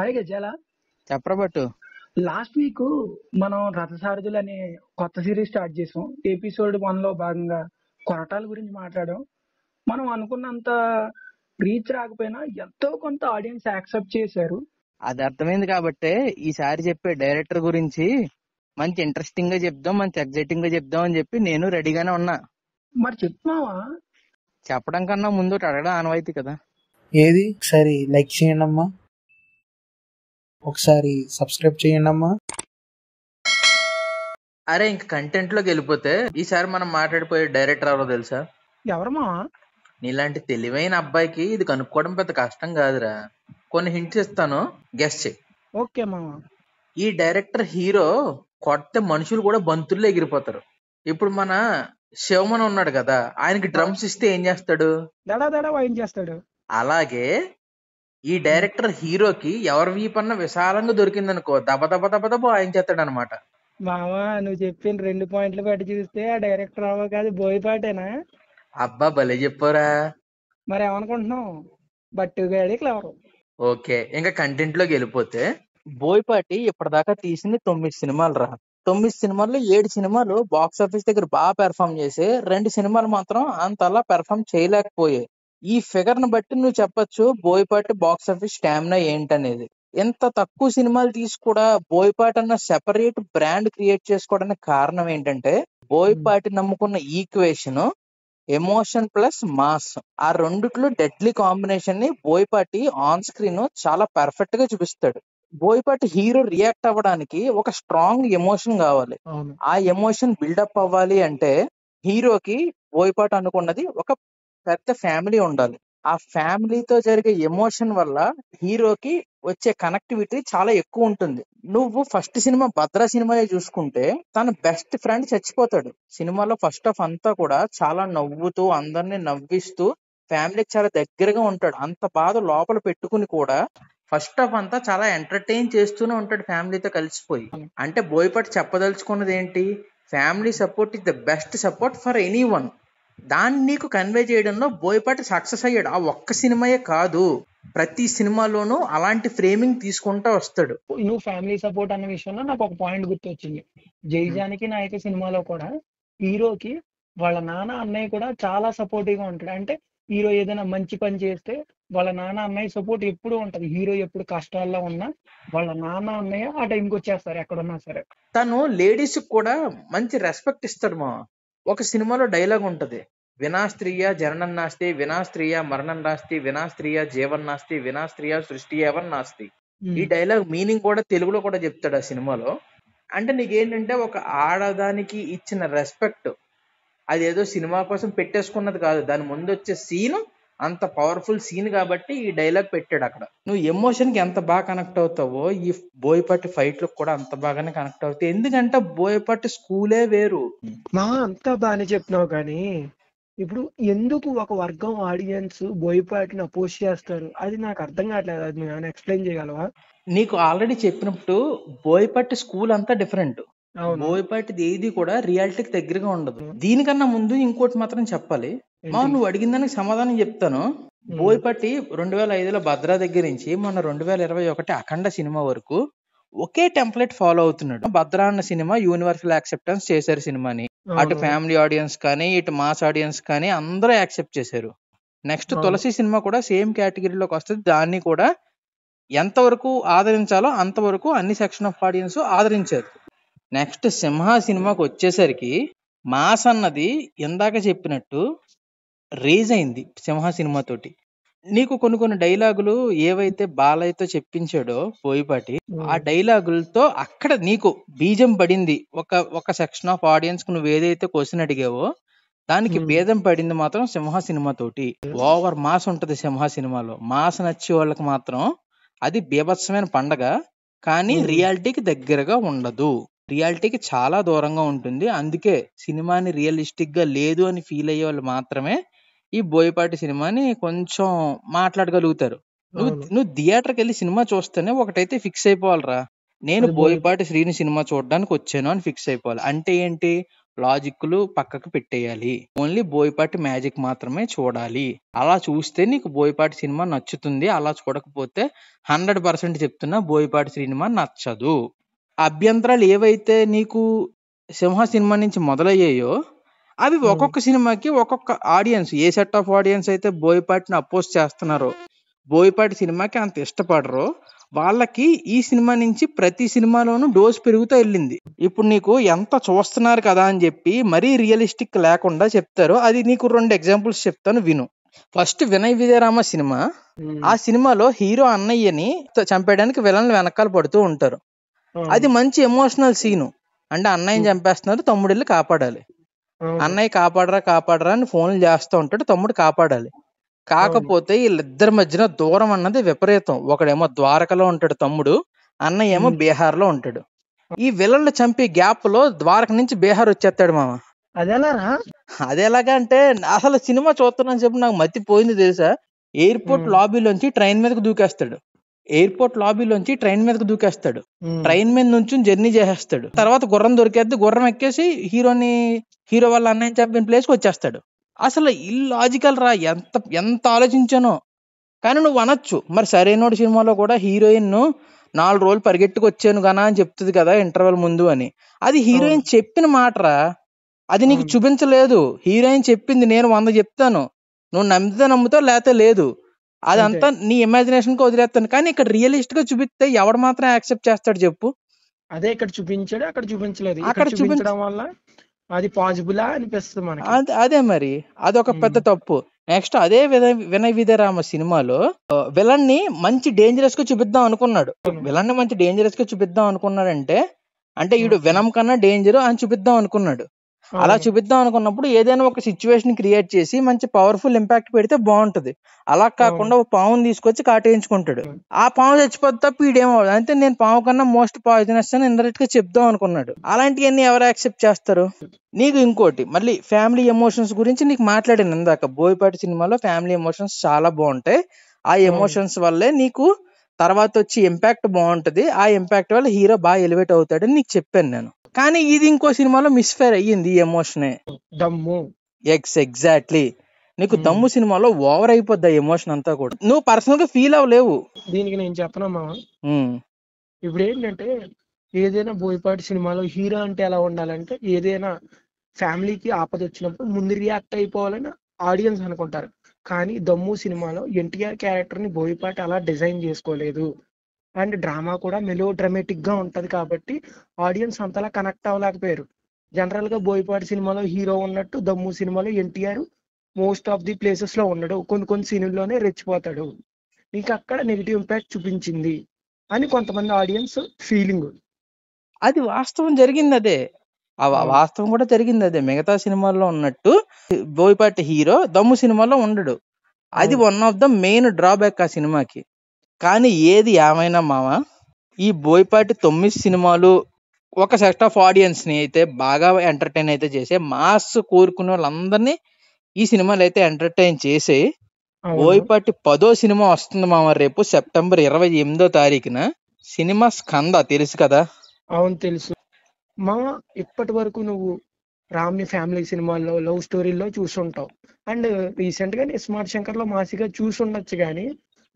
అలాగే చాలా చెప్పబట్టు last week మనం రథసారథులు అనే కొత్త సిరీస్ స్టార్ట్ చేసాం ఎపిసోడ్ వన్ లో భాగంగా కొరటాల గురించి మాట్లాడాం మనం అనుకున్నంత రీచ్ రాకపోయినా ఎంతో కొంత ఆడియన్స్ యాక్సెప్ట్ చేశారు అది అర్థమైంది కాబట్టి ఈసారి చెప్పే డైరెక్టర్ గురించి మంచి ఇంట్రెస్టింగ్ గా చెప్దాం మంచి ఎగ్జైటింగ్ గా చెప్దాం అని చెప్పి నేను రెడీగానే ఉన్నా మరి చెప్తున్నావా చెప్పడం కన్నా ముందు అడగడం ఆనవాయితీ కదా ఏది సరే లైక్ చేయండి అమ్మా ఒకసారి సబ్స్క్రైబ్ చేయండి అమ్మా అరే ఇంక కంటెంట్ లోకి వెళ్ళిపోతే ఈసారి మనం మాట్లాడిపోయే డైరెక్టర్ ఎవరో తెలుసా ఎవరమ్మా నీలాంటి తెలివైన అబ్బాయికి ఇది కనుక్కోవడం పెద్ద కష్టం కాదురా కొన్ని హింట్స్ ఇస్తాను గెస్ట్ ఓకే మా ఈ డైరెక్టర్ హీరో కొత్త మనుషులు కూడా బంతుల్లో ఎగిరిపోతారు ఇప్పుడు మన శివమన్ ఉన్నాడు కదా ఆయనకి డ్రమ్స్ ఇస్తే ఏం చేస్తాడు చేస్తాడు అలాగే ఈ డైరెక్టర్ హీరోకి ఎవరి వీపన్న విశాలంగా దొరికిందనుకో దబ దబ దబ దబ వాయించేస్తాడు అనమాట మావా నువ్వు చెప్పిన రెండు పాయింట్లు పెట్టి చూస్తే ఆ డైరెక్టర్ అవ్వ కాదు బోయపాటేనా అబ్బా భలే చెప్పారా మరి ఏమనుకుంటున్నావు బట్టు గాడి క్లవర్ ఓకే ఇంకా కంటెంట్ లోకి వెళ్ళిపోతే బోయపాటి ఇప్పటిదాకా తీసింది తొమ్మిది సినిమాలు రా తొమ్మిది సినిమాల్లో ఏడు సినిమాలు బాక్స్ ఆఫీస్ దగ్గర బాగా పెర్ఫామ్ చేసి రెండు సినిమాలు మాత్రం అంతలా పెర్ఫామ్ చేయలేకపోయాయి ఈ ఫిగర్ ను బట్టి నువ్వు చెప్పొచ్చు బోయపాటి బాక్స్ ఆఫీస్ స్టామినా ఏంటనేది ఇంత తక్కువ సినిమాలు తీసి కూడా బోయపాటి అన్న సెపరేట్ బ్రాండ్ క్రియేట్ చేసుకోవడానికి కారణం ఏంటంటే బోయపాటి నమ్ముకున్న ఈక్వేషన్ ఎమోషన్ ప్లస్ మాస్ ఆ రెండిట్లో డెడ్లీ కాంబినేషన్ ని బోయపాటి ఆన్ స్క్రీన్ చాలా పర్ఫెక్ట్ గా చూపిస్తాడు బోయపాటి హీరో రియాక్ట్ అవ్వడానికి ఒక స్ట్రాంగ్ ఎమోషన్ కావాలి ఆ ఎమోషన్ బిల్డప్ అవ్వాలి అంటే హీరోకి బోయపాటి అనుకున్నది ఒక పెద్ద ఫ్యామిలీ ఉండాలి ఆ ఫ్యామిలీతో జరిగే ఎమోషన్ వల్ల హీరోకి వచ్చే కనెక్టివిటీ చాలా ఎక్కువ ఉంటుంది నువ్వు ఫస్ట్ సినిమా భద్ర సినిమానే చూసుకుంటే తన బెస్ట్ ఫ్రెండ్ చచ్చిపోతాడు సినిమాలో ఫస్ట్ ఆఫ్ అంతా కూడా చాలా నవ్వుతూ అందరినీ నవ్విస్తూ ఫ్యామిలీకి చాలా దగ్గరగా ఉంటాడు అంత బాధ లోపల పెట్టుకుని కూడా ఫస్ట్ ఆఫ్ అంతా చాలా ఎంటర్టైన్ చేస్తూనే ఉంటాడు ఫ్యామిలీతో కలిసిపోయి అంటే బోయపాటి చెప్పదలుచుకున్నది ఏంటి family support is the best support for anyone దాన్ని నీకు కన్వే చేయడంలో బోయపాటి సక్సెస్ అయ్యాడు ఆ ఒక్క సినిమాయే కాదు ప్రతి సినిమాలోనూ అలాంటి ఫ్రేమింగ్ తీసుకుంటా వస్తాడు నువ్వు ఫ్యామిలీ సపోర్ట్ అనే విషయంలో నాకు ఒక పాయింట్ గుర్తొచ్చింది జైజానికి నాయక సినిమాలో కూడా హీరోకి వాళ్ళ నాన్న అన్నయ్య కూడా చాలా సపోర్టివ్ గా ఉంటాడు అంటే హీరో ఏదైనా మంచి పని చేస్తే వాళ్ళ నాన్న అన్నయ్య సపోర్ట్ ఎప్పుడు ఉంటది హీరో ఎప్పుడు కష్టాల్లో ఉన్నా వాళ్ళ నాన్న అన్నయ్య ఆ టైంకి వచ్చేస్తారు ఎక్కడున్నా సరే తను లేడీస్ కూడా మంచి రెస్పెక్ట్ ఇస్తాడు మా ఒక సినిమాలో డైలాగ్ ఉంటుంది వినాస్త్రీయ జననం నాస్తి వినాస్త్రీయ మరణం నాస్తి వినాస్త్రీయ జీవన్ నాస్తి వినాస్త్రీయ సృష్టి ఏవన్ నాస్తి ఈ డైలాగ్ మీనింగ్ కూడా తెలుగులో కూడా చెప్తాడు ఆ సినిమాలో అంటే నీకేంటంటే ఒక ఆడదానికి ఇచ్చిన రెస్పెక్ట్ అదేదో సినిమా కోసం పెట్టేసుకున్నది కాదు దాని ముందు వచ్చే సీను అంత పవర్ఫుల్ సీన్ కాబట్టి ఈ డైలాగ్ పెట్టాడు అక్కడ నువ్వు ఎమోషన్కి ఎంత బాగా కనెక్ట్ అవుతావో ఈ బోయపాటి ఫైట్లకు కూడా అంత బాగానే కనెక్ట్ అవుతాయి ఎందుకంటే బోయపాటి స్కూలే వేరు మా అంత బాగానే చెప్తున్నావు కానీ ఇప్పుడు ఎందుకు ఒక వర్గం ఆడియన్స్ బోయపాటిని అపోజ్ చేస్తారు అది నాకు అర్థం కావట్లేదు అది నువ్వు ఎక్స్ప్లెయిన్ చేయగలవా నీకు ఆల్రెడీ చెప్పినప్పుడు బోయపట్టి స్కూల్ అంతా డిఫరెంట్ బోయపాటిది ఏది కూడా రియాలిటీకి దగ్గరగా ఉండదు దీనికన్నా ముందు ఇంకోటి మాత్రం చెప్పాలి మా నువ్వు అడిగిన దానికి సమాధానం చెప్తాను బోయపట్టి రెండు వేల ఐదులో భద్రా దగ్గర నుంచి మొన్న రెండు వేల ఇరవై ఒకటి అఖండ సినిమా వరకు ఒకే టెంప్లెట్ ఫాలో అవుతున్నాడు భద్రా అన్న సినిమా యూనివర్సల్ యాక్సెప్టెన్స్ చేశారు సినిమాని అటు ఫ్యామిలీ ఆడియన్స్ కానీ ఇటు మాస్ ఆడియన్స్ కానీ అందరూ యాక్సెప్ట్ చేశారు నెక్స్ట్ తులసి సినిమా కూడా సేమ్ కేటగిరీలోకి వస్తుంది దాన్ని కూడా ఎంతవరకు ఆదరించాలో అంతవరకు అన్ని సెక్షన్ ఆఫ్ ఆడియన్స్ ఆదరించారు నెక్స్ట్ సింహ సినిమాకి వచ్చేసరికి మాస్ అన్నది ఇందాక చెప్పినట్టు రేజ్ అయింది సింహ సినిమాతోటి నీకు కొన్ని కొన్ని డైలాగులు ఏవైతే బాలయ్యతో చెప్పించాడో పోయిపాటి ఆ డైలాగులతో అక్కడ నీకు బీజం పడింది ఒక ఒక సెక్షన్ ఆఫ్ ఆడియన్స్ కు నువ్వు ఏదైతే క్వశ్చన్ అడిగావో దానికి భేదం పడింది మాత్రం సింహ సినిమా తోటి ఓవర్ మాస్ ఉంటది సింహ సినిమాలో మాస్ నచ్చే వాళ్ళకి మాత్రం అది బీభత్సమైన పండగ కానీ రియాలిటీకి దగ్గరగా ఉండదు రియాలిటీకి చాలా దూరంగా ఉంటుంది అందుకే సినిమాని రియలిస్టిక్గా లేదు అని ఫీల్ అయ్యే వాళ్ళు మాత్రమే ఈ బోయపాటి సినిమాని కొంచెం మాట్లాడగలుగుతారు నువ్వు నువ్వు థియేటర్కి వెళ్ళి సినిమా చూస్తేనే ఒకటైతే ఫిక్స్ అయిపోవాలిరా నేను బోయపాటి శ్రీని సినిమా చూడడానికి వచ్చాను అని ఫిక్స్ అయిపోవాలి అంటే ఏంటి లాజిక్లు పక్కకు పెట్టేయాలి ఓన్లీ బోయపాటి మ్యాజిక్ మాత్రమే చూడాలి అలా చూస్తే నీకు బోయపాటి సినిమా నచ్చుతుంది అలా చూడకపోతే హండ్రెడ్ పర్సెంట్ చెప్తున్నా బోయపాటి సినిమా నచ్చదు అభ్యంతరాలు ఏవైతే నీకు సింహ సినిమా నుంచి మొదలయ్యాయో అవి ఒక్కొక్క సినిమాకి ఒక్కొక్క audience a set of audience అయితే బోయపాటిని అపోజ్ చేస్తున్నారో బోయపాటి సినిమాకి అంత ఇష్టపడరు వాళ్ళకి ఈ సినిమా నుంచి ప్రతి సినిమాలోనూ డోస్ పెరుగుతూ వెళ్ళింది ఇప్పుడు నీకు ఎంత చూస్తున్నారు కదా అని చెప్పి మరీ రియలిస్టిక్ లేకుండా చెప్తారో అది నీకు రెండు ఎగ్జాంపుల్స్ చెప్తాను విను ఫస్ట్ వినయ్ విజయరామ సినిమా ఆ సినిమాలో హీరో అన్నయ్యని చంపేయడానికి విలన్లు వెనకాల పడుతూ ఉంటారు అది మంచి ఎమోషనల్ సీను అంటే అన్నయ్యని చంపేస్తున్నారు తమ్ముడు వెళ్ళి కాపాడాలి అన్నయ్య కాపాడరా కాపాడరా అని ఫోన్లు చేస్తూ ఉంటాడు తమ్ముడు కాపాడాలి కాకపోతే వీళ్ళిద్దరి మధ్యన దూరం అన్నది విపరీతం ఒకడేమో ద్వారకలో ఉంటాడు తమ్ముడు అన్నయ్య ఏమో బీహార్ లో ఉంటాడు ఈ విలన్లు చంపే గ్యాప్ లో ద్వారక నుంచి బీహార్ వచ్చేస్తాడు మామ అదేలా అదేలాగా అంటే అసలు సినిమా చూస్తున్నాను చెప్పి నాకు మతిపోయింది తెలుసా ఎయిర్పోర్ట్ లాబీలోంచి ట్రైన్ మీదకి దూకేస్తాడు ఎయిర్పోర్ట్ లాబీలోంచి ట్రైన్ మీదకి దూకేస్తాడు ట్రైన్ మీద నుంచి జర్నీ చేసేస్తాడు తర్వాత గుర్రం దొరికేద్ది గుర్రం ఎక్కేసి హీరోని హీరో వాళ్ళ అన్నయ్య చంపిన ప్లేస్కి వచ్చేస్తాడు అసలు ఇల్లాజికల్ రా ఎంత ఎంత ఆలోచించానో కానీ నువ్వు అనొచ్చు మరి సరైనోడు సినిమాలో కూడా హీరోయిన్ నాలుగు రోజులు పరిగెట్టుకు వచ్చాను గనా అని చెప్తుంది కదా ఇంటర్వెల్ ముందు అని అది హీరోయిన్ చెప్పిన మాటరా అది నీకు చూపించలేదు హీరోయిన్ చెప్పింది నేను వంద చెప్తాను నువ్వు నమ్మితే నమ్ముతావు లేకపోతే లేదు అదంతా నీ ఇమాజినేషన్ కు వదిలేస్తాను కానీ ఇక్కడ రియలిస్ట్ గా చూపిస్తే ఎవడు మాత్రం యాక్సెప్ట్ చేస్తాడు చెప్పు అదే ఇక్కడ చూపించాడు అక్కడ చూపించలేదు అక్కడ చూపించడం వల్ల అది పాసిబులా అనిపిస్తుంది మనకి అదే మరి అదొక పెద్ద తప్పు నెక్స్ట్ అదే విధ వినయ్ విధరామ సినిమాలో విలన్ ని మంచి డేంజరస్ గా చూపిద్దాం అనుకున్నాడు విలన్ ని మంచి డేంజరస్ గా చూపిద్దాం అనుకున్నాడంటే అంటే వీడు వినం కన్నా డేంజర్ అని చూపిద్దాం అనుకున్నాడు అలా చూపిద్దాం అనుకున్నప్పుడు ఏదైనా ఒక సిచ్యువేషన్ క్రియేట్ చేసి మంచి పవర్ఫుల్ ఇంపాక్ట్ పెడితే బాగుంటది అలా కాకుండా ఒక పావును తీసుకొచ్చి కాటేయించుకుంటాడు ఆ పాము చచ్చిపోతే తప్ప ఈడేమవుడు అంటే నేను పాము కన్నా మోస్ట్ పాయిజనస్ అని ఇండైరెక్ట్ గా చెప్దాం అనుకున్నాడు అలాంటివన్నీ ఎవరు యాక్సెప్ట్ చేస్తారు నీకు ఇంకోటి మళ్ళీ ఫ్యామిలీ ఎమోషన్స్ గురించి నీకు మాట్లాడాను ఇందాక బోయపాటి సినిమాలో ఫ్యామిలీ ఎమోషన్స్ చాలా బాగుంటాయి ఆ ఎమోషన్స్ వల్లే నీకు తర్వాత వచ్చి ఇంపాక్ట్ బాగుంటుంది ఆ ఇంపాక్ట్ వల్ల హీరో బాగా ఎలివేట్ అవుతాడని నీకు చెప్పాను నేను కానీ ఇది ఇంకో సినిమాలో మిస్ఫైర్ అయ్యింది ఈ ఎమోషనే దమ్ము ఎక్స్ ఎగ్జాక్ట్లీ నీకు దమ్ము సినిమాలో ఓవర్ అయిపోద్ది ఆ ఎమోషన్ అంతా కూడా నువ్వు పర్సనల్ గా ఫీల్ అవ్వలేవు దీనికి నేను చెప్పనమ్మా ఇప్పుడు ఏంటంటే ఏదైనా బోయపాటి సినిమాలో హీరో అంటే ఎలా ఉండాలంటే ఏదైనా ఫ్యామిలీకి ఆపద వచ్చినప్పుడు ముందు రియాక్ట్ అయిపోవాలని ఆడియన్స్ అనుకుంటారు కానీ దమ్ము సినిమాలో ఎన్టీఆర్ క్యారెక్టర్ని బోయపాటి అలా డిజైన్ చేసుకోలేదు అండ్ డ్రామా కూడా మెలో డ్రామాటిక్గా ఉంటుంది కాబట్టి ఆడియన్స్ అంతలా కనెక్ట్ అవ్వలేకపోయారు జనరల్గా బోయపాటి సినిమాలో హీరో ఉన్నట్టు దమ్ము సినిమాలో ఎన్టీఆర్ మోస్ట్ ఆఫ్ ది ప్లేసెస్లో ఉండడు కొన్ని కొన్ని సీన్ల్లోనే రెచ్చిపోతాడు నీకు అక్కడ నెగిటివ్ ఇంపాక్ట్ చూపించింది అని కొంతమంది ఆడియన్స్ ఫీలింగ్ అది వాస్తవం జరిగింది అదే ఆ వాస్తవం కూడా జరిగింది అదే మిగతా సినిమాల్లో ఉన్నట్టు బోయపాటి హీరో దమ్ము సినిమాలో ఉండడు అది one of the main drawback ఆ సినిమాకి కానీ ఏది ఏమైనా మామ ఈ బోయపాటి తొమ్మిది సినిమాలు ఒక సెక్ట్ ఆఫ్ ఆడియన్స్ ని అయితే బాగా ఎంటర్టైన్ అయితే చేసే మాస్ కోరుకునే వాళ్ళందరినీ ఈ సినిమాలు అయితే ఎంటర్టైన్ చేసే బోయపాటి పదో సినిమా వస్తుంది మామ రేపు సెప్టెంబర్ ఇరవై ఎనిమిదో తారీఖున సినిమా స్కంద తెలుసు కదా అవును తెలుసు మా ఇప్పటి వరకు నువ్వు రామ్య ఫ్యామిలీ సినిమాల్లో లవ్ స్టోరీల్లో చూసుంటావు అండ్ రీసెంట్ గా స్మార్ట్ శంకర్ లో మాసిగా చూసుండొచ్చు కానీ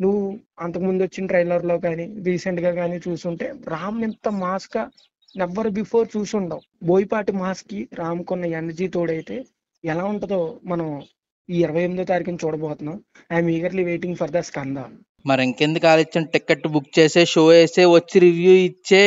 నువ్వు అంతకు ముందు వచ్చిన ట్రైలర్ లో కానీ రీసెంట్ గా కానీ చూసుంటే రామ్ ఇంత మాస్ గా నెవర్ బిఫోర్ చూసుండవు బోయిపాటి మాస్ కి రామ్ కొన్న ఎనర్జీ తోడైతే ఎలా ఉంటుందో మనం ఈ ఇరవై ఎనిమిదో తారీఖుని చూడబోతున్నాం I'm eagerly waiting for the Skanda మరి ఇంకెందుకు ఆలోచన టికెట్ బుక్ చేసే షో వేసే వచ్చి రివ్యూ ఇచ్చే